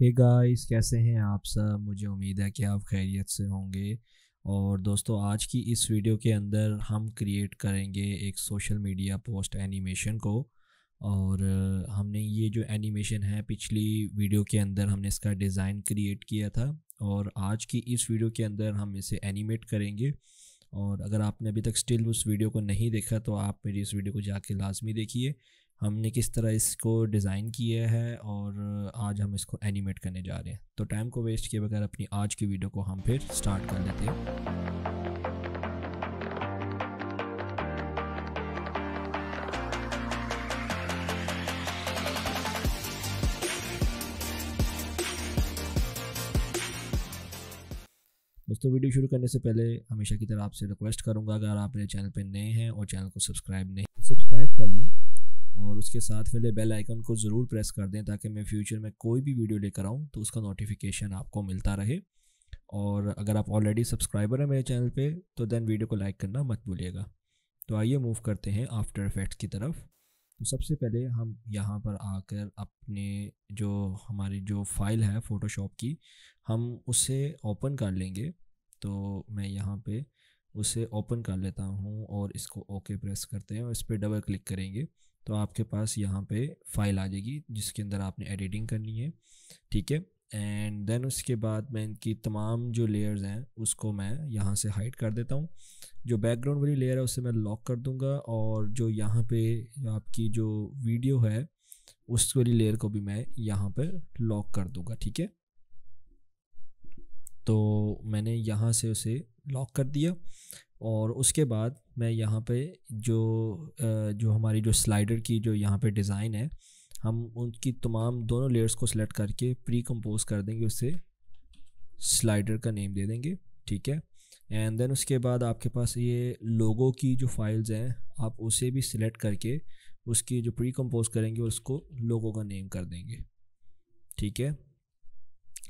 hey guys कैसे हैं आप सब मुझे उम्मीद है कि आप खैरियत से होंगे और दोस्तों आज की इस वीडियो के अंदर हम क्रिएट करेंगे एक सोशल मीडिया पोस्ट एनिमेशन को और हमने ये जो एनिमेशन है पिछली वीडियो के अंदर हमने इसका डिज़ाइन क्रिएट किया था और आज की इस वीडियो के अंदर हम इसे एनिमेट करेंगे और अगर आपने अभी तक स्टिल उस वीडियो को नहीं देखा तो आप मेरी इस वीडियो को जाके लाजमी देखिए हमने किस तरह इसको डिज़ाइन किया है और आज हम इसको एनिमेट करने जा रहे हैं तो टाइम को वेस्ट किए बगैर अपनी आज की वीडियो को हम फिर स्टार्ट कर लेते हैं दोस्तों वीडियो शुरू करने से पहले हमेशा की तरह आपसे रिक्वेस्ट करूंगा अगर आप मेरे चैनल पर नए हैं और चैनल को सब्सक्राइब नहीं सब्सक्राइब कर लें और उसके साथ वाले बेल आइकन को ज़रूर प्रेस कर दें ताकि मैं फ्यूचर में कोई भी वीडियो लेकर आऊँ तो उसका नोटिफिकेशन आपको मिलता रहे और अगर आप ऑलरेडी सब्सक्राइबर हैं मेरे चैनल पे तो देन वीडियो को लाइक करना मत भूलिएगा तो आइए मूव करते हैं आफ्टर इफ़ेक्ट्स की तरफ तो सबसे पहले हम यहाँ पर आकर अपने जो हमारी जो फाइल है फ़ोटोशॉप की हम उसे ओपन कर लेंगे तो मैं यहाँ पे उसे ओपन कर लेता हूँ और इसको ओके प्रेस करते हैं और इस पर डबल क्लिक करेंगे तो आपके पास यहाँ पे फाइल आ जाएगी जिसके अंदर आपने एडिटिंग करनी है ठीक है एंड देन उसके बाद मैं इनकी तमाम जो लेयर्स हैं उसको मैं यहाँ से हाइड कर देता हूँ जो बैकग्राउंड वाली लेयर है उसे मैं लॉक कर दूँगा और जो यहाँ पे आपकी जो वीडियो है उस वाली लेयर को भी मैं यहाँ पर लॉक कर दूँगा ठीक है तो मैंने यहाँ से उसे लॉक कर दिया और उसके बाद मैं यहाँ पे जो जो हमारी जो स्लाइडर की जो यहाँ पे डिज़ाइन है हम उनकी तमाम दोनों लेयर्स को सिलेक्ट करके प्री कम्पोज कर देंगे उससे स्लाइडर का नेम दे देंगे ठीक है एंड देन उसके बाद आपके पास ये लोगों की जो फाइल्स हैं आप उसे भी सिलेक्ट करके उसकी जो प्री कम्पोज करेंगे और उसको लोगों का नेम कर देंगे ठीक है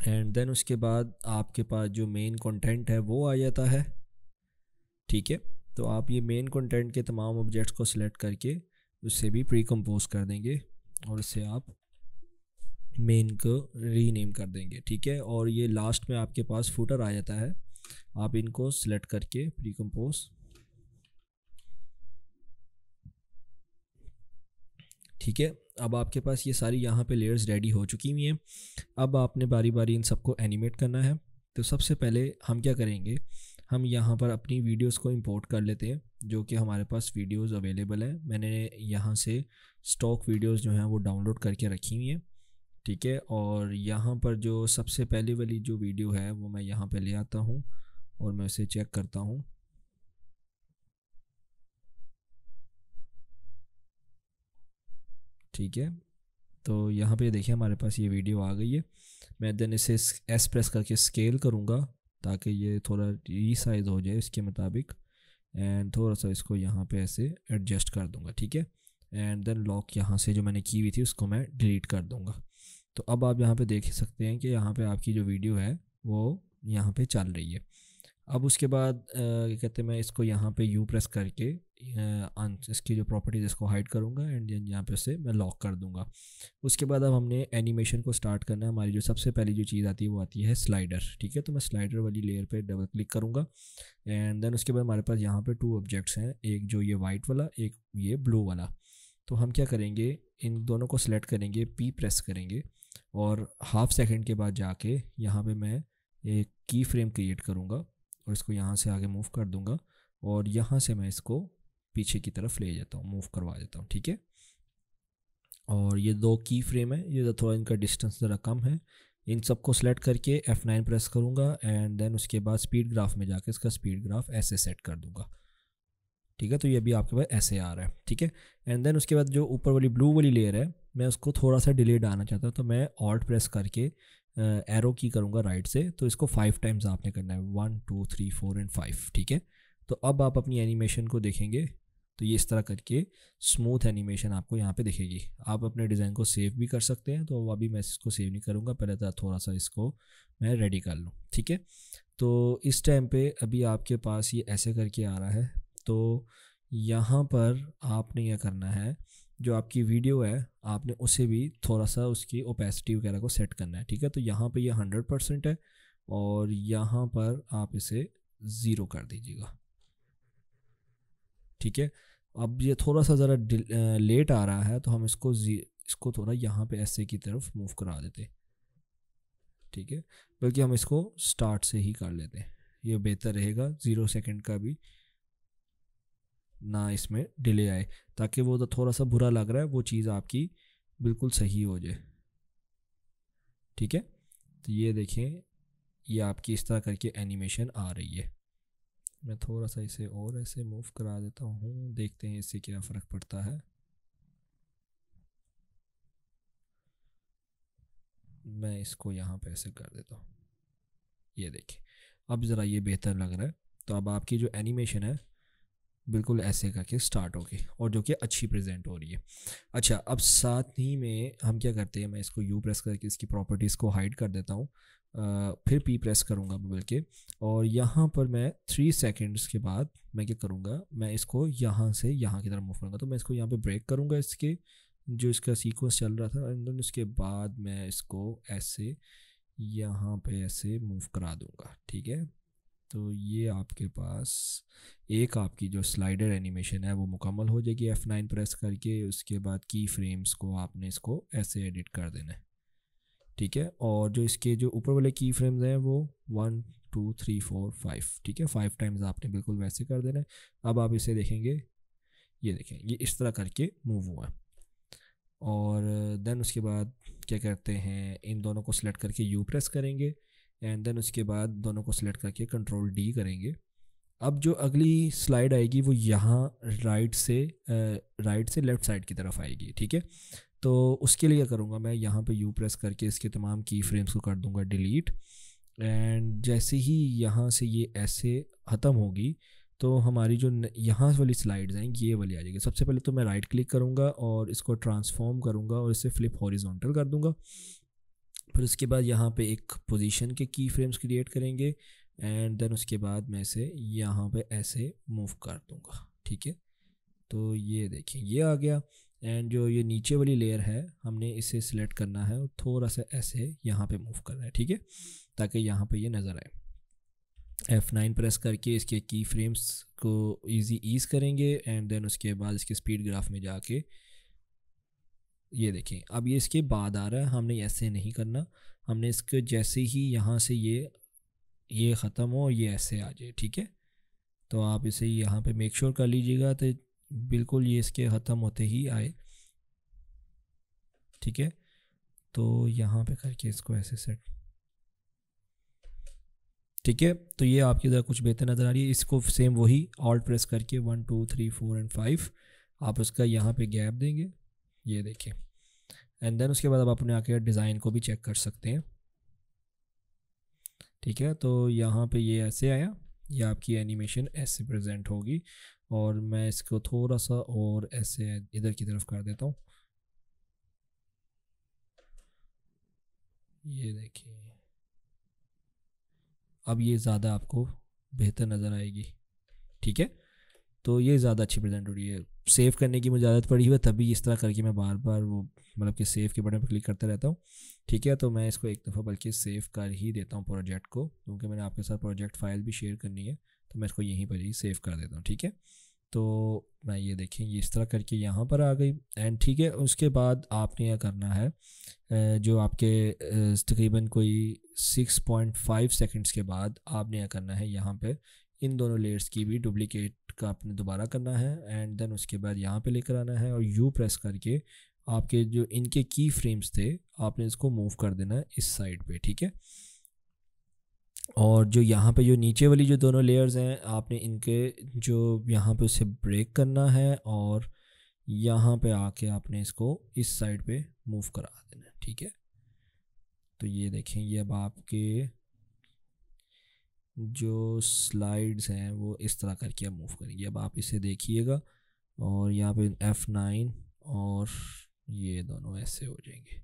एंड देन उसके बाद आपके पास जो मेन कंटेंट है वो आ जाता है ठीक है तो आप ये मेन कंटेंट के तमाम ऑब्जेक्ट्स को सिलेक्ट करके उससे भी प्री कर देंगे और इससे आप मेन को रीनेम कर देंगे ठीक है और ये लास्ट में आपके पास फूटर आ जाता है आप इनको सिलेक्ट करके प्री ठीक है अब आपके पास ये सारी यहाँ पे लेयर्स रेडी हो चुकी हुई हैं अब आपने बारी बारी इन सबको एनिमेट करना है तो सबसे पहले हम क्या करेंगे हम यहाँ पर अपनी वीडियोस को इंपोर्ट कर लेते हैं जो कि हमारे पास वीडियोस अवेलेबल है मैंने यहाँ से स्टॉक वीडियोस जो हैं वो डाउनलोड करके रखी हुई हैं ठीक है और यहाँ पर जो सबसे पहले वाली जो वीडियो है वो मैं यहाँ पर ले आता हूँ और मैं उसे चेक करता हूँ ठीक है तो यहाँ पे देखिए हमारे पास ये वीडियो आ गई है मैं देन इसे एस प्रेस करके स्केल करूँगा ताकि ये थोड़ा रीसाइज हो जाए इसके मुताबिक एंड थोड़ा सा इसको यहाँ पे ऐसे एडजस्ट कर दूँगा ठीक है एंड देन लॉक यहाँ से जो मैंने की हुई थी उसको मैं डिलीट कर दूँगा तो अब आप यहाँ पे देख सकते हैं कि यहाँ पे आपकी जो वीडियो है वो यहाँ पे चल रही है अब उसके बाद आ, कहते हैं मैं इसको यहाँ पे यू प्रेस करके इसकी जो प्रॉपर्टीज़ इसको हाइड करूँगा एंड देन यहाँ पे उसे मैं लॉक कर दूँगा उसके बाद अब हमने एनिमेशन को स्टार्ट करना है हमारी जो सबसे पहली जो चीज़ आती है वो आती है स्लाइडर ठीक है तो मैं स्लाइडर वाली लेयर पे डबल क्लिक करूँगा एंड देन उसके बाद हमारे पास यहाँ पर टू ऑब्जेक्ट्स हैं एक जो ये वाइट वाला एक ये ब्लू वाला तो हम क्या करेंगे इन दोनों को सिलेक्ट करेंगे पी प्रेस करेंगे और हाफ सेकेंड के बाद जाके यहाँ पर मैं एक की फ्रेम क्रिएट करूँगा और इसको यहाँ से आगे मूव कर दूँगा और यहाँ से मैं इसको पीछे की तरफ ले जाता हूँ मूव करवा देता हूँ ठीक है और ये दो की फ्रेम है ये तो थोड़ा इनका डिस्टेंस ज़रा कम है इन सबको सेलेक्ट करके F9 प्रेस करूँगा एंड देन उसके बाद स्पीड ग्राफ में जाकर इसका स्पीड ग्राफ ऐसे सेट कर दूँगा ठीक है तो ये अभी आपके पास ऐसे आ रहा है ठीक है एंड देन उसके बाद जो ऊपर वाली ब्लू वाली लेयर है मैं उसको थोड़ा सा डिलेड आना चाहता हूँ तो मैं ऑल्ट प्रेस करके एरो की करूँगा राइट से तो इसको फाइव टाइम्स आपने करना है one two three four and five ठीक है तो अब आप अपनी एनिमेशन को देखेंगे तो ये इस तरह करके स्मूथ एनिमेशन आपको यहाँ पे दिखेगी आप अपने डिज़ाइन को सेव भी कर सकते हैं तो अभी मैं इसको सेव नहीं करूँगा पहले तो थोड़ा सा इसको मैं रेडी कर लूँ ठीक है तो इस टाइम पे अभी आपके पास ये ऐसे करके आ रहा है तो यहाँ पर आपने यह करना है जो आपकी वीडियो है आपने उसे भी थोड़ा सा उसकी ओपेसिटी वगैरह को सेट करना है ठीक है तो यहाँ पे ये हंड्रेड परसेंट है और यहाँ पर आप इसे ज़ीरो कर दीजिएगा ठीक है अब ये थोड़ा सा ज़रा लेट आ रहा है तो हम इसको इसको थोड़ा यहाँ पे ऐसे की तरफ मूव करा देते ठीक है बल्कि हम इसको स्टार्ट से ही कर लेते हैं ये बेहतर रहेगा ज़ीरो सेकेंड का भी ना इसमें डिले आए ताकि वो तो थोड़ा सा बुरा लग रहा है वो चीज़ आपकी बिल्कुल सही हो जाए ठीक है तो ये देखें ये आपकी इस तरह करके एनिमेशन आ रही है मैं थोड़ा सा इसे और ऐसे मूव करा देता हूँ देखते हैं इससे क्या फ़र्क पड़ता है मैं इसको यहाँ पे ऐसे कर देता हूँ ये देखें अब ज़रा ये बेहतर लग रहा है तो अब आपकी जो एनिमेशन है बिल्कुल ऐसे करके स्टार्ट होगी और जो कि अच्छी प्रेजेंट हो रही है अच्छा अब साथ ही में हम क्या करते हैं मैं इसको यू प्रेस करके इसकी प्रॉपर्टीज़ को हाइड कर देता हूँ फिर पी प्रेस करूँगा मैं बल्कि और यहाँ पर मैं थ्री सेकेंड्स के बाद मैं क्या करूँगा मैं इसको यहाँ से यहाँ की तरफ मूव करूँगा तो मैं इसको यहाँ पर ब्रेक करूँगा इसके जो इसका सीक्वेंस चल रहा था एंड उसके बाद मैं इसको ऐसे यहाँ पे ऐसे मूव करा दूँगा ठीक है तो ये आपके पास एक आपकी जो स्लाइडर एनिमेशन है वो मुकम्मल हो जाएगी एफ़ नाइन प्रेस करके उसके बाद की फ्रेम्स को आपने इसको ऐसे एडिट कर देना है ठीक है और जो इसके जो ऊपर वाले की फ्रेम्स हैं वो one two three four five ठीक है फाइव टाइम्स आपने बिल्कुल वैसे कर देना है अब आप इसे देखेंगे ये देखें ये इस तरह करके मूव हुआ है और देन उसके बाद क्या करते हैं इन दोनों को सिलेक्ट करके यू प्रेस करेंगे एंड देन उसके बाद दोनों को सिलेक्ट करके कंट्रोल डी करेंगे अब जो अगली स्लाइड आएगी वो यहाँ राइट से राइट से लेफ़्ट साइड की तरफ आएगी ठीक है तो उसके लिए करूँगा मैं यहाँ पे यू प्रेस करके इसके तमाम की फ्रेम्स को कर दूँगा डिलीट एंड जैसे ही यहाँ से ये ऐसे ख़त्म होगी तो हमारी जो यहाँ वाली स्लाइड्स हैं ये वाली आ जाएगी सबसे पहले तो मैं राइट क्लिक करूँगा और इसको ट्रांसफॉर्म करूँगा और इसे फ्लिप हॉरिजॉन्टल कर दूँगा फिर उसके बाद यहाँ पे एक पोजीशन के की फ्रेम्स क्रिएट करेंगे एंड देन उसके बाद मैं इसे यहाँ पे ऐसे मूव कर दूँगा ठीक है तो ये देखिए ये आ गया एंड जो ये नीचे वाली लेयर है हमने इसे सिलेक्ट करना है और थोड़ा सा ऐसे यहाँ पे मूव करना है ठीक है ताकि यहाँ पे ये नज़र आए F9 प्रेस करके इसके की फ्रेम्स को इजी ईज़ करेंगे एंड देन उसके बाद इसके स्पीड ग्राफ में जाके ये देखें अब ये इसके बाद आ रहा है हमने ऐसे नहीं करना हमने इसके जैसे ही यहाँ से ये ये ख़त्म हो ये ऐसे आ जाए ठीक है तो आप इसे यहाँ पे मेक श्योर कर लीजिएगा तो बिल्कुल ये इसके ख़त्म होते ही आए ठीक है तो यहाँ पे करके इसको ऐसे सेट ठीक है तो ये आपकी ज़रा कुछ बेहतर नज़र आ रही है इसको सेम वही ऑल्ट प्रेस करके one two three four and five आप उसका यहाँ पे गैप देंगे ये देखिए एंड देन उसके बाद अब आप अपने आके डिज़ाइन को भी चेक कर सकते हैं ठीक है तो यहाँ पे ये ऐसे आया ये आपकी एनिमेशन ऐसे प्रेजेंट होगी और मैं इसको थोड़ा सा और ऐसे इधर की तरफ कर देता हूँ ये देखिए अब ये ज़्यादा आपको बेहतर नज़र आएगी ठीक है तो ये ज़्यादा अच्छी प्रेजेंट हो रही है सेव करने की मुझे आदत पड़ी हुई तभी इस तरह करके मैं बार बार वो मतलब कि सेव के बटन पर क्लिक करता रहता हूँ ठीक है तो मैं इसको एक दफ़ा बल्कि सेव कर ही देता हूँ प्रोजेक्ट को क्योंकि मैंने आपके साथ प्रोजेक्ट फाइल भी शेयर करनी है तो मैं इसको यहीं पर ही सेव कर देता हूँ ठीक है तो मैं ये देखें ये इस तरह करके यहाँ पर आ गई एंड ठीक है उसके बाद आपने यह करना है जो आपके तकरीबन कोई फाइव सेकेंड्स के बाद आपने यह करना है यहाँ पर इन दोनों लेयर्स की भी डुप्लिकेट का आपने दोबारा करना है एंड देन उसके बाद यहाँ पे लेकर आना है और यू प्रेस करके आपके जो इनके की फ्रेम्स थे आपने इसको मूव कर देना है इस साइड पे ठीक है और जो यहाँ पे जो नीचे वाली जो दोनों लेयर्स हैं आपने इनके जो यहाँ पे उसे ब्रेक करना है और यहाँ पे आके आपने इसको इस साइड पे मूव करा देना है ठीक है तो ये देखें ये अब आपके जो स्लाइड्स हैं वो इस तरह करके आप मूव करेंगे अब आप इसे देखिएगा और यहाँ पे एफ़ नाइन और ये दोनों ऐसे हो जाएंगे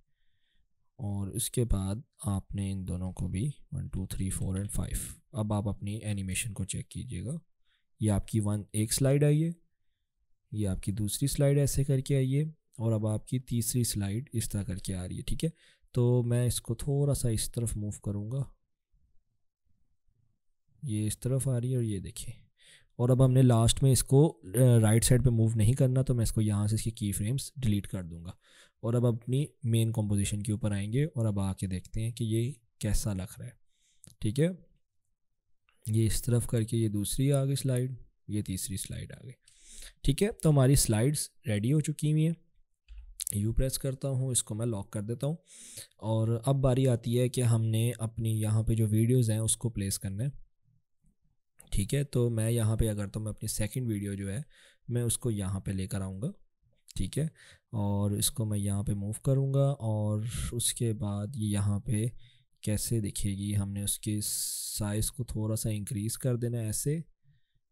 और इसके बाद आपने इन दोनों को भी one two three four and five अब आप अपनी एनिमेशन को चेक कीजिएगा ये आपकी वन एक स्लाइड आई है ये आपकी दूसरी स्लाइड ऐसे करके आई है और अब आपकी तीसरी स्लाइड इस तरह करके आ रही है ठीक है तो मैं इसको थोड़ा सा इस तरफ मूव करूँगा ये इस तरफ आ रही है और ये देखिए और अब हमने लास्ट में इसको राइट साइड पे मूव नहीं करना तो मैं इसको यहाँ से इसकी की फ्रेम्स डिलीट कर दूँगा और अब अपनी मेन कंपोजिशन के ऊपर आएंगे और अब आके देखते हैं कि ये कैसा लग रहा है ठीक है ये इस तरफ करके ये दूसरी आ गई स्लाइड ये तीसरी स्लाइड आ गई ठीक है तो हमारी स्लाइड्स रेडी हो चुकी हुई हैं यू प्रेस करता हूँ इसको मैं लॉक कर देता हूँ और अब बारी आती है कि हमने अपनी यहाँ पे जो वीडियोस हैं उसको प्लेस करना है ठीक है तो मैं यहाँ पे अगर तो मैं अपनी सेकंड वीडियो जो है मैं उसको यहाँ पे लेकर आऊँगा ठीक है और इसको मैं यहाँ पे मूव करूँगा और उसके बाद ये यहाँ पे कैसे दिखेगी हमने उसके साइज़ को थोड़ा सा इंक्रीज़ कर देना है ऐसे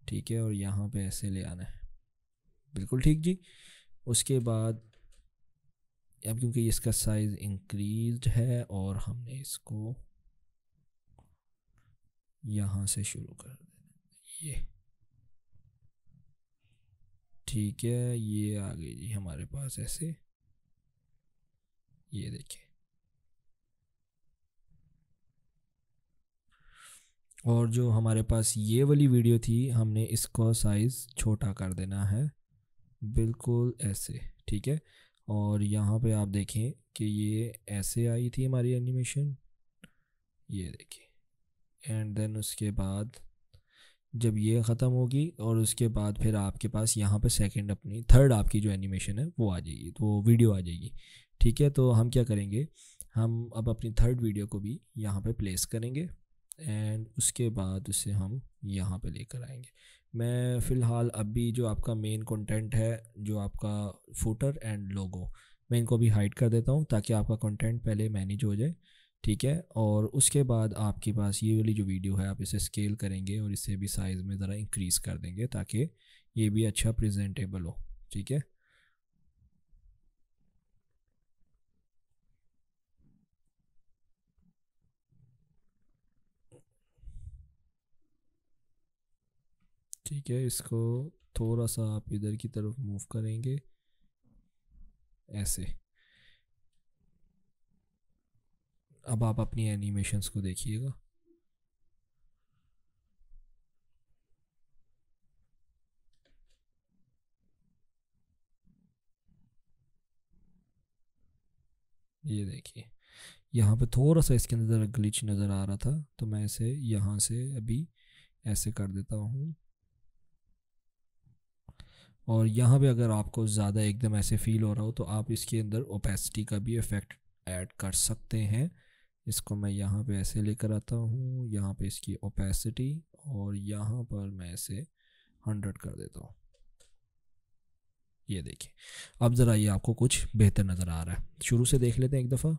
ठीक है और यहाँ पे ऐसे ले आना है बिल्कुल ठीक जी उसके बाद अब क्योंकि इसका साइज़ इंक्रीज है और हमने इसको यहाँ से शुरू कर ये ठीक है ये आ गई जी हमारे पास ऐसे ये देखिए और जो हमारे पास ये वाली वीडियो थी हमने इसको साइज़ छोटा कर देना है बिल्कुल ऐसे ठीक है और यहाँ पे आप देखें कि ये ऐसे आई थी हमारी एनिमेशन ये देखिए एंड देन उसके बाद जब ये ख़त्म होगी और उसके बाद फिर आपके पास यहाँ पे सेकंड अपनी थर्ड आपकी जो एनिमेशन है वो आ जाएगी तो वो वीडियो आ जाएगी ठीक है तो हम क्या करेंगे हम अब अपनी थर्ड वीडियो को भी यहाँ पे प्लेस करेंगे एंड उसके बाद उसे हम यहाँ पे लेकर आएंगे मैं फ़िलहाल अभी जो आपका मेन कंटेंट है जो आपका फूटर एंड लोगो मैं इनको भी हाइड कर देता हूँ ताकि आपका कंटेंट पहले मैनेज हो जाए ठीक है और उसके बाद आपके पास ये वाली जो वीडियो है आप इसे स्केल करेंगे और इसे भी साइज़ में ज़रा इंक्रीज़ कर देंगे ताकि ये भी अच्छा प्रेजेंटेबल हो ठीक है ठीक है इसको थोड़ा सा आप इधर की तरफ मूव करेंगे ऐसे अब आप अपनी एनिमेशंस को देखिएगा ये देखिए यहाँ पे थोड़ा सा इसके अंदर ग्लिच नज़र आ रहा था तो मैं इसे यहाँ से अभी ऐसे कर देता हूँ और यहाँ पे अगर आपको ज़्यादा एकदम ऐसे फील हो रहा हो तो आप इसके अंदर ओपेसिटी का भी इफ़ेक्ट ऐड कर सकते हैं इसको मैं यहाँ पे ऐसे लेकर आता हूँ यहाँ पे इसकी ओपेसिटी और यहाँ पर मैं इसे हंड्रेड कर देता हूँ ये देखिए अब ज़रा ये आपको कुछ बेहतर नज़र आ रहा है शुरू से देख लेते हैं एक दफ़ा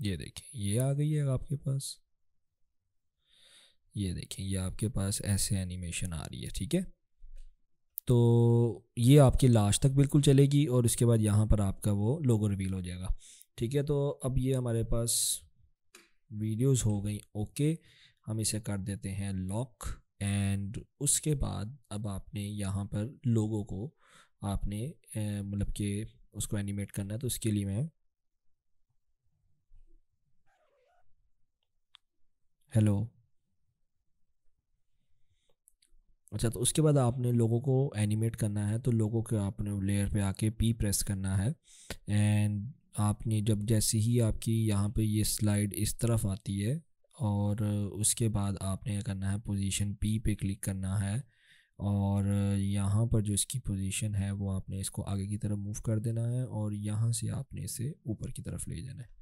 ये देखिए ये आ गई है आपके पास ये देखिए ये आपके पास ऐसे एनिमेशन आ रही है ठीक है तो ये आपकी लास्ट तक बिल्कुल चलेगी और उसके बाद यहाँ पर आपका वो लोगो रिवील हो जाएगा ठीक है तो अब ये हमारे पास वीडियोस हो गई ओके हम इसे कर देते हैं लॉक एंड उसके बाद अब आपने यहाँ पर लोगों को आपने मतलब कि उसको एनिमेट करना है तो उसके लिए मैं हेलो अच्छा तो उसके बाद आपने लोगों को एनिमेट करना है तो लोगों को आपने लेयर पे आके पी प्रेस करना है एंड आपने जब जैसे ही आपकी यहाँ पे ये स्लाइड इस तरफ आती है और उसके बाद आपने करना है पोजीशन पी पे क्लिक करना है और यहाँ पर जो इसकी पोजीशन है वो आपने इसको आगे की तरफ मूव कर देना है और यहाँ से आपने इसे ऊपर की तरफ ले जाना है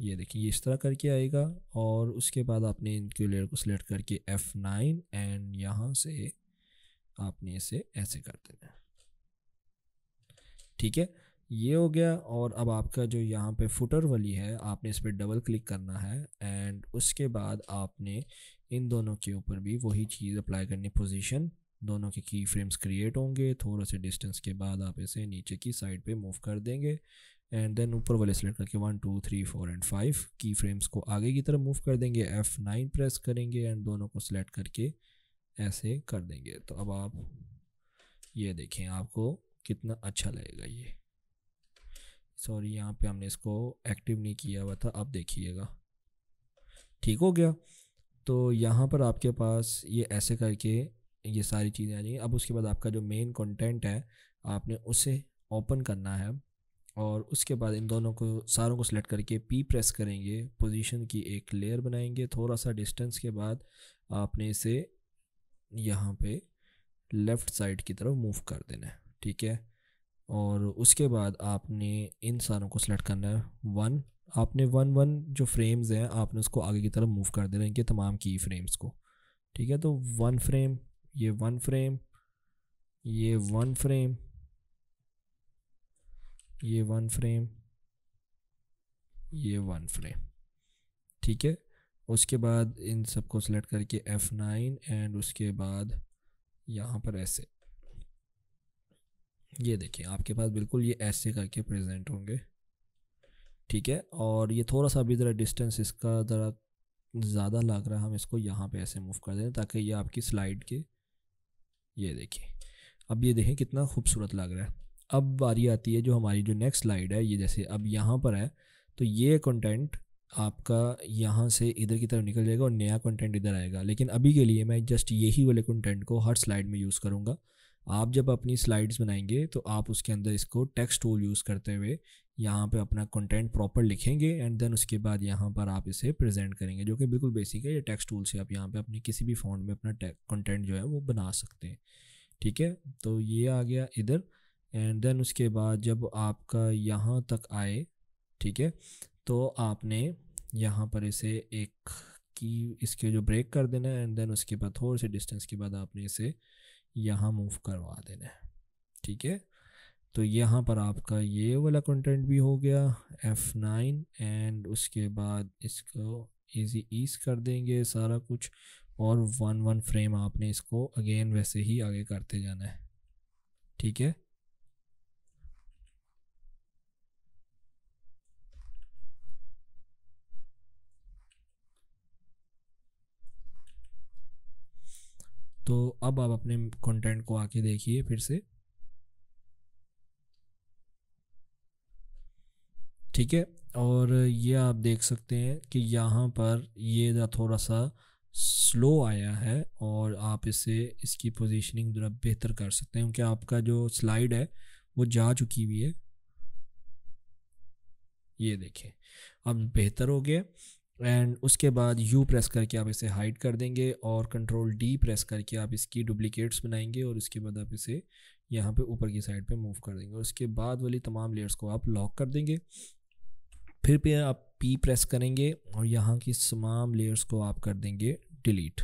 ये देखिए ये इस तरह करके आएगा और उसके बाद आपने इनके लेयर को सिलेक्ट करके F9 एंड यहाँ से आपने इसे ऐसे कर देना ठीक है ये हो गया और अब आपका जो यहाँ पे फुटर वाली है आपने इस पर डबल क्लिक करना है एंड उसके बाद आपने इन दोनों के ऊपर भी वही चीज़ अप्लाई करनी पोजीशन दोनों के की फ्रेम्स क्रिएट होंगे थोड़ा से डिस्टेंस के बाद आप इसे नीचे की साइड पे मूव कर देंगे एंड देन ऊपर वाले सेलेक्ट करके one two three four and five key frames को आगे की तरफ मूव कर देंगे एफ़ नाइन प्रेस करेंगे एंड दोनों को सिलेक्ट करके ऐसे कर देंगे तो अब आप ये देखें आपको कितना अच्छा लगेगा ये सॉरी यहाँ पे हमने इसको एक्टिव नहीं किया हुआ था अब देखिएगा ठीक हो गया तो यहाँ पर आपके पास ये ऐसे करके ये सारी चीज़ें आ जाएंगी अब उसके बाद आपका जो मेन कंटेंट है आपने उसे ओपन करना है और उसके बाद इन दोनों को सारों को सिलेक्ट करके पी प्रेस करेंगे पोजीशन की एक लेयर बनाएंगे थोड़ा सा डिस्टेंस के बाद आपने इसे यहाँ पे लेफ़्ट साइड की तरफ मूव कर देना है ठीक है और उसके बाद आपने इन सारों को सिलेक्ट करना है वन आपने वन वन जो फ्रेम्स हैं आपने उसको आगे की तरफ मूव कर देना है इनके तमाम की फ्रेम्स को ठीक है तो वन फ्रेम ये वन फ्रेम ये वन फ्रेम ये वन फ्रेम ये वन फ्रेम ठीक है उसके बाद इन सबको सेलेक्ट करके एफ़ नाइन एंड उसके बाद यहाँ पर ऐसे ये देखिए आपके पास बिल्कुल ये ऐसे करके प्रेजेंट होंगे ठीक है और ये थोड़ा सा अभी ज़रा डिस्टेंस इसका ज़रा ज़्यादा लग रहा है हम इसको यहाँ पे ऐसे मूव कर दें ताकि ये आपकी स्लाइड के ये देखिए अब ये देखें कितना खूबसूरत लग रहा है अब बारी आती है जो हमारी जो नेक्स्ट स्लाइड है ये जैसे अब यहाँ पर है तो ये कंटेंट आपका यहाँ से इधर की तरफ निकल जाएगा और नया कंटेंट इधर आएगा लेकिन अभी के लिए मैं जस्ट यही वाले कंटेंट को हर स्लाइड में यूज़ करूँगा आप जब अपनी स्लाइड्स बनाएंगे तो आप उसके अंदर इसको टेक्स्ट टूल यूज़ करते हुए यहाँ पे अपना कंटेंट प्रॉपर लिखेंगे एंड देन उसके बाद यहाँ पर आप इसे प्रेजेंट करेंगे जो कि बिल्कुल बेसिक है ये टेक्स्ट टूल से आप यहाँ पे अपने किसी भी फॉन्ट में अपना कंटेंट जो है वो बना सकते हैं ठीक है तो ये आ गया इधर एंड देन उसके बाद जब आपका यहाँ तक आए ठीक है तो आपने यहाँ पर इसे एक की इसके जो ब्रेक कर देना है एंड देन उसके बाद थोड़े से डिस्टेंस के बाद आपने इसे यहाँ मूव करवा देना है ठीक है तो यहाँ पर आपका ये वाला कंटेंट भी हो गया एफ़ नाइन एंड उसके बाद इसको इजी ईज कर देंगे सारा कुछ और वन वन फ्रेम आपने इसको अगेन वैसे ही आगे करते जाना है ठीक है तो अब आप अपने कंटेंट को आके देखिए फिर से ठीक है और ये आप देख सकते हैं कि यहाँ पर ये थोड़ा सा स्लो आया है और आप इसे इसकी पोजीशनिंग ज़रा बेहतर कर सकते हैं क्योंकि आपका जो स्लाइड है वो जा चुकी हुई है ये देखें अब बेहतर हो गया एंड उसके बाद यू प्रेस करके आप इसे हाइड कर देंगे और कंट्रोल डी प्रेस करके आप इसकी डुप्लीकेट्स बनाएंगे और उसके बाद आप इसे यहाँ पे ऊपर की साइड पे मूव कर देंगे और उसके बाद वाली तमाम लेयर्स को आप लॉक कर देंगे फिर पे आप पी प्रेस करेंगे और यहाँ की तमाम लेयर्स को आप कर देंगे डिलीट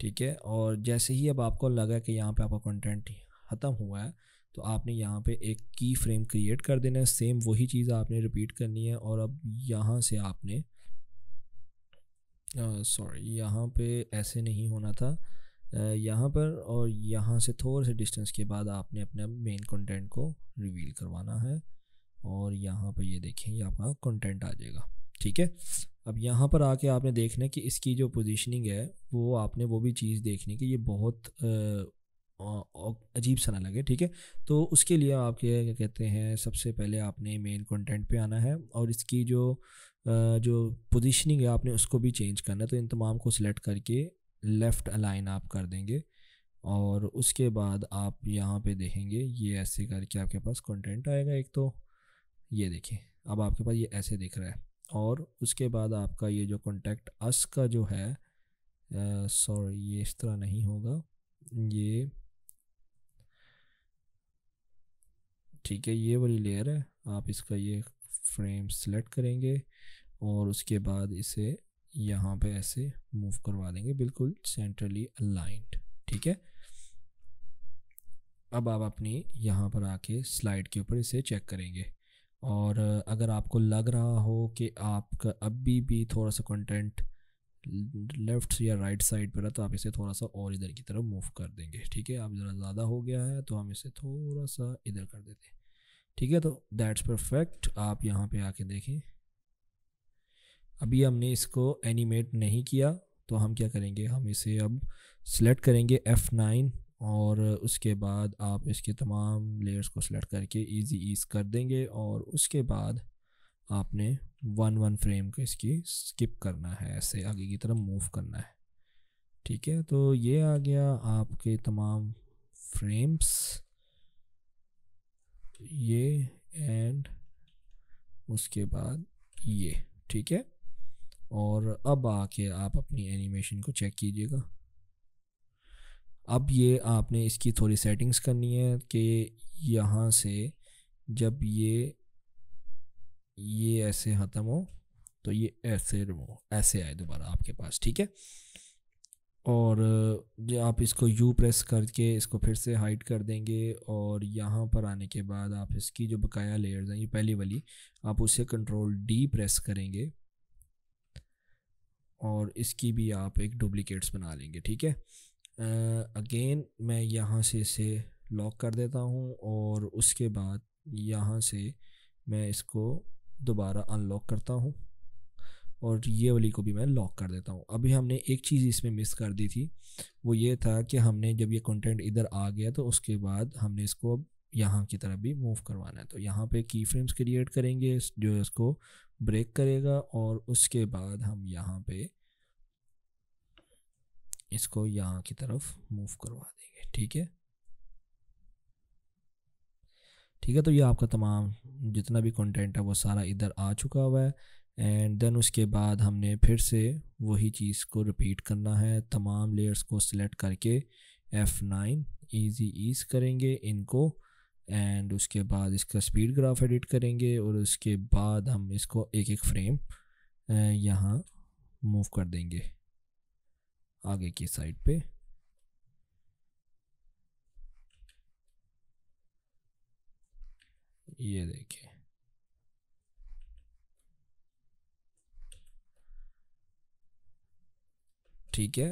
ठीक है और जैसे ही अब आपको लगा कि यहाँ पर आपका कंटेंट ख़त्म हुआ है तो आपने यहाँ पे एक की फ्रेम क्रिएट कर देना है सेम वही चीज़ आपने रिपीट करनी है और अब यहाँ से आपने सॉरी यहाँ पे ऐसे नहीं होना था यहाँ पर और यहाँ से थोड़े से डिस्टेंस के बाद आपने अपने मेन कंटेंट को रिवील करवाना है और यहाँ पर ये यह देखें ये आपका कंटेंट आ जाएगा ठीक है अब यहाँ पर आके आपने देखना कि इसकी जो पोजीशनिंग है वो आपने वो भी चीज़ देखनी कि ये बहुत अजीब सा ना लगे ठीक है तो उसके लिए आप क्या कहते हैं सबसे पहले आपने मेन कंटेंट पे आना है और इसकी जो जो पोजीशनिंग है आपने उसको भी चेंज करना है तो इन तमाम को सिलेक्ट करके लेफ़्ट अलाइन आप कर देंगे और उसके बाद आप यहाँ पे देखेंगे ये ऐसे करके आपके पास कंटेंट आएगा एक तो ये देखें अब आपके पास ये ऐसे दिख रहा है और उसके बाद आपका ये जो कॉन्टेक्ट अस का जो है सॉरी ये इस तरह नहीं होगा ये ठीक है ये वाली लेयर है आप इसका ये फ्रेम सेलेक्ट करेंगे और उसके बाद इसे यहाँ पे ऐसे मूव करवा देंगे बिल्कुल सेंट्रली अलाइंट ठीक है अब आप अपनी यहाँ पर आके स्लाइड के ऊपर इसे चेक करेंगे और अगर आपको लग रहा हो कि आपका अभी भी थोड़ा सा कंटेंट लेफ़्ट या राइट साइड पर है तो आप इसे थोड़ा सा और इधर की तरफ मूव कर देंगे ठीक है आप ज़रा ज़्यादा हो गया है तो हम इसे थोड़ा सा इधर कर देते हैं ठीक है तो दैट्स परफेक्ट आप यहाँ पे आके देखें अभी हमने इसको एनिमेट नहीं किया तो हम क्या करेंगे हम इसे अब सेलेक्ट करेंगे F9 और उसके बाद आप इसके तमाम लेयर्स को सेलेक्ट करके इजी ईज कर देंगे और उसके बाद आपने वन वन फ्रेम को इसकी स्किप करना है ऐसे आगे की तरफ मूव करना है ठीक है तो ये आ गया आपके तमाम फ्रेम्स ये एंड उसके बाद ये ठीक है और अब आके आप अपनी एनिमेशन को चेक कीजिएगा अब ये आपने इसकी थोड़ी सेटिंग्स करनी है कि यहाँ से जब ये ये ऐसे ख़त्म हो तो ये ऐसे रिमो ऐसे आए दोबारा आपके पास ठीक है और आप इसको यू प्रेस करके इसको फिर से हाइड कर देंगे और यहाँ पर आने के बाद आप इसकी जो बकाया लेयर्स हैं ये पहली वाली आप उसे कंट्रोल डी प्रेस करेंगे और इसकी भी आप एक डुप्लिकेट्स बना लेंगे ठीक है अगेन मैं यहाँ से इसे लॉक कर देता हूँ और उसके बाद यहाँ से मैं इसको दोबारा अनलॉक करता हूँ और ये वाली को भी मैं लॉक कर देता हूँ अभी हमने एक चीज़ इसमें मिस कर दी थी वो ये था कि हमने जब ये कंटेंट इधर आ गया तो उसके बाद हमने इसको अब यहाँ की तरफ भी मूव करवाना है तो यहाँ पे की फ्रेम्स क्रिएट करेंगे जो इसको ब्रेक करेगा और उसके बाद हम यहाँ पे इसको यहाँ की तरफ मूव करवा देंगे ठीक है ठीक है तो ये आपका तमाम जितना भी कंटेंट है वो सारा इधर आ चुका हुआ है एंड देन उसके बाद हमने फिर से वही चीज़ को रिपीट करना है तमाम लेयर्स को सिलेक्ट करके F9 नाइन ईजी ईज करेंगे इनको एंड उसके बाद इसका स्पीड ग्राफ एडिट करेंगे और उसके बाद हम इसको एक एक फ्रेम यहाँ मूव कर देंगे आगे की साइड पे ये देखिए ठीक है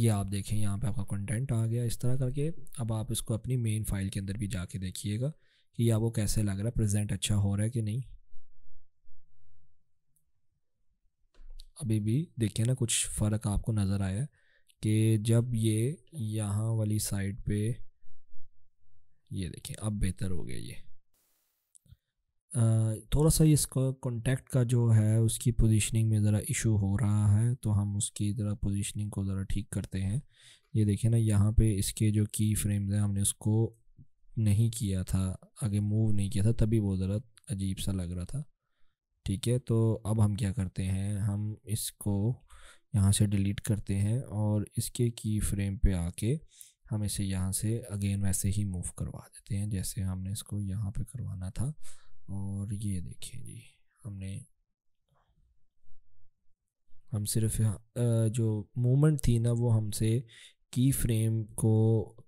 ये आप देखें यहाँ पे आपका कंटेंट आ गया इस तरह करके अब आप इसको अपनी मेन फाइल के अंदर भी जाके देखिएगा कि आपको कैसे लग रहा है प्रेजेंट अच्छा हो रहा है कि नहीं अभी भी देखिए ना कुछ फ़र्क आपको नज़र आया कि जब ये यहाँ वाली साइड पे ये देखें अब बेहतर हो गया ये थोड़ा सा इसका कॉन्टैक्ट का जो है उसकी पोजीशनिंग में ज़रा इशू हो रहा है तो हम उसकी ज़रा पोजीशनिंग को ज़रा ठीक करते हैं ये देखिए ना यहाँ पे इसके जो की फ्रेम्स हैं हमने उसको नहीं किया था आगे मूव नहीं किया था तभी वो ज़रा अजीब सा लग रहा था ठीक है तो अब हम क्या करते हैं हम इसको यहाँ से डिलीट करते हैं और इसके की फ्रेम पर आके हम इसे यहाँ से अगेन वैसे ही मूव करवा देते हैं जैसे हमने इसको यहाँ पर करवाना था और ये देखिए जी हमने हम सिर्फ जो मूवमेंट थी ना वो हमसे की फ्रेम को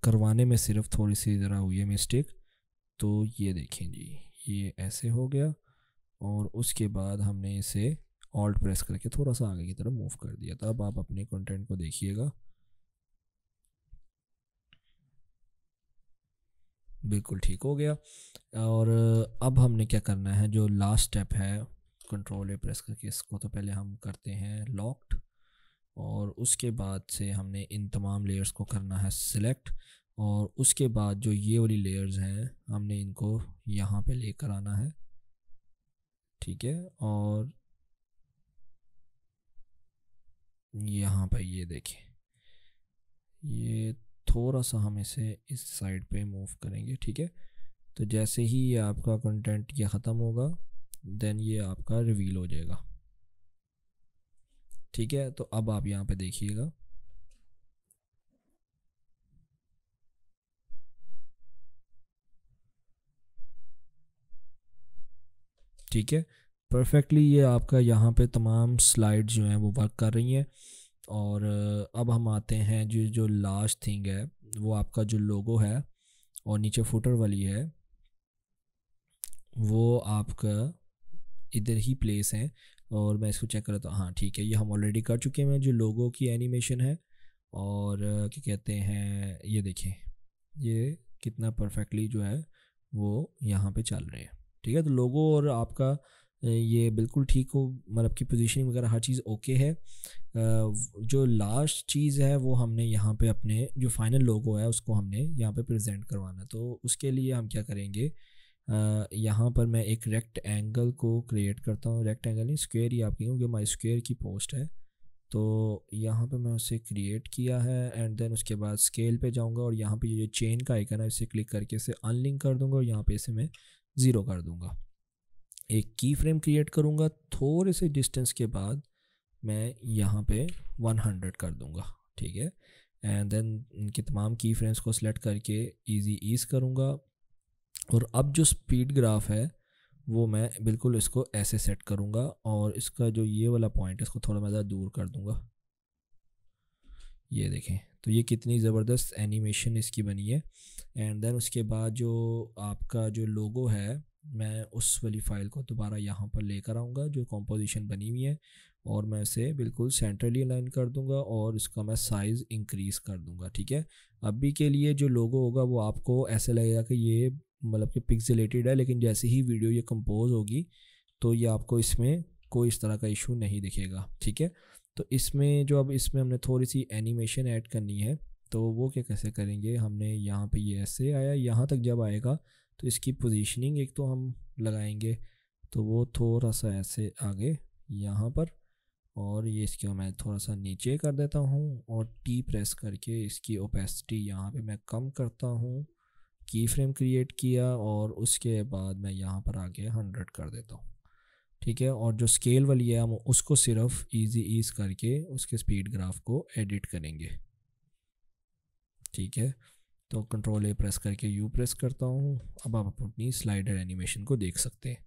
करवाने में सिर्फ थोड़ी सी ज़रा हुई है मिस्टेक तो ये देखें जी ये ऐसे हो गया और उसके बाद हमने इसे ऑल्ट प्रेस करके थोड़ा सा आगे की तरफ मूव कर दिया था अब आप अपने कंटेंट को देखिएगा बिल्कुल ठीक हो गया और अब हमने क्या करना है जो लास्ट स्टेप है कंट्रोल ए प्रेस करके इसको तो पहले हम करते हैं लॉक्ड और उसके बाद से हमने इन तमाम लेयर्स को करना है सिलेक्ट और उसके बाद जो ये वाली लेयर्स हैं हमने इनको यहाँ पे लेकर आना है ठीक है और यहाँ पर ये देखें ये थोड़ा सा हम इसे इस साइड पे मूव करेंगे ठीक है तो जैसे ही ये आपका कंटेंट ये ख़त्म होगा देन ये आपका रिवील हो जाएगा ठीक है तो अब आप यहाँ पे देखिएगा ठीक है परफेक्टली ये आपका यहाँ पे तमाम स्लाइड जो हैं वो वर्क कर रही हैं और अब हम आते हैं जो जो लास्ट थिंग है वो आपका जो लोगो है और नीचे फुटर वाली है वो आपका इधर ही प्लेस है और मैं इसको चेक करता हूँ हाँ ठीक है ये हम ऑलरेडी कर चुके हैं जो लोगो की एनिमेशन है और क्या कहते हैं ये देखें ये कितना परफेक्टली जो है वो यहाँ पे चल रहे हैं ठीक है तो लोगो और आपका ये बिल्कुल ठीक हो मतलब की पोजीशनिंग वगैरह हर चीज़ ओके है जो लास्ट चीज़ है वो हमने यहाँ पे अपने जो फाइनल लोगो है उसको हमने यहाँ पे प्रेजेंट करवाना तो उसके लिए हम क्या करेंगे यहाँ पर मैं एक रेक्ट एंगल को क्रिएट करता हूँ रेक्ट एंगल नहीं स्क्वेयर ही आप कहें क्योंकि हमारी स्क्वेयर की पोस्ट है तो यहाँ पे मैं उसे क्रिएट किया है एंड देन उसके बाद स्केल पे जाऊँगा और यहाँ पे ये चेन का आइकन है इसे क्लिक करके इसे अनलिंक कर दूँगा और यहाँ पे इसे मैं ज़ीरो कर दूँगा एक की फ्रेम क्रिएट करूँगा थोड़े से डिस्टेंस के बाद मैं यहाँ पे 100 कर दूँगा ठीक है एंड देन इनके तमाम की फ्रेम्स को सिलेक्ट करके इजी ईज करूँगा और अब जो स्पीड ग्राफ है वो मैं बिल्कुल इसको ऐसे सेट करूँगा और इसका जो ये वाला पॉइंट है इसको थोड़ा मैं ज़्यादा दूर कर दूँगा ये देखें तो ये कितनी ज़बरदस्त एनिमेशन इसकी बनी है एंड देन उसके बाद जो आपका जो लोगो है मैं उस वाली फ़ाइल को दोबारा यहाँ पर लेकर आऊँगा जो कॉम्पोजिशन बनी हुई है और मैं इसे बिल्कुल सेंट्रली अलाइन कर दूँगा और इसका मैं साइज़ इंक्रीज़ कर दूँगा ठीक है अभी के लिए जो लोगो होगा वो आपको ऐसे लगेगा कि ये मतलब कि पिक्सलेटेड है लेकिन जैसे ही वीडियो ये कंपोज होगी तो ये आपको इसमें कोई इस तरह का इशू नहीं दिखेगा ठीक है तो इसमें जो अब इसमें हमने थोड़ी सी एनिमेशन ऐड करनी है तो वो क्या कैसे करेंगे हमने यहाँ पे ये ऐसे आया यहाँ तक जब आएगा तो इसकी पोजीशनिंग एक तो हम लगाएंगे तो वो थोड़ा सा ऐसे आगे यहाँ पर और ये इसको मैं थोड़ा सा नीचे कर देता हूँ और टी प्रेस करके इसकी ओपेसिटी यहाँ पे मैं कम करता हूँ की फ्रेम क्रिएट किया और उसके बाद मैं यहाँ पर आके हंड्रेड कर देता हूँ ठीक है और जो स्केल वाली है हम उसको सिर्फ इजी ईज करके उसके स्पीड ग्राफ को एडिट करेंगे ठीक है तो कंट्रोल ए प्रेस करके यू प्रेस करता हूँ अब आप अपनी स्लाइडर एनिमेशन को देख सकते हैं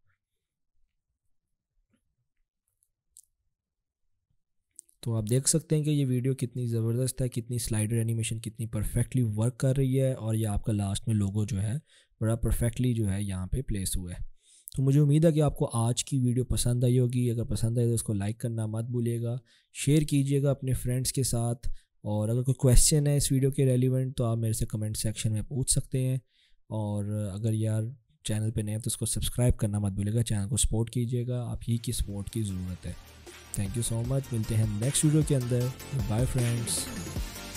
तो आप देख सकते हैं कि ये वीडियो कितनी ज़बरदस्त है कितनी स्लाइडर एनिमेशन कितनी परफेक्टली वर्क कर रही है और ये आपका लास्ट में लोगो जो है बड़ा परफेक्टली जो है यहाँ पे प्लेस हुआ है तो मुझे उम्मीद है कि आपको आज की वीडियो पसंद आई होगी अगर पसंद आई तो उसको लाइक करना मत भूलिएगा शेयर कीजिएगा अपने फ्रेंड्स के साथ और अगर कोई क्वेश्चन है इस वीडियो के रेलिवेंट तो आप मेरे से कमेंट सेक्शन में पूछ सकते हैं और अगर यार चैनल पे नए हैं तो उसको सब्सक्राइब करना मत भूलिएगा चैनल को सपोर्ट कीजिएगा आप ही की सपोर्ट की ज़रूरत है थैंक यू सो मच मिलते हैं नेक्स्ट वीडियो के अंदर बाय फ्रेंड्स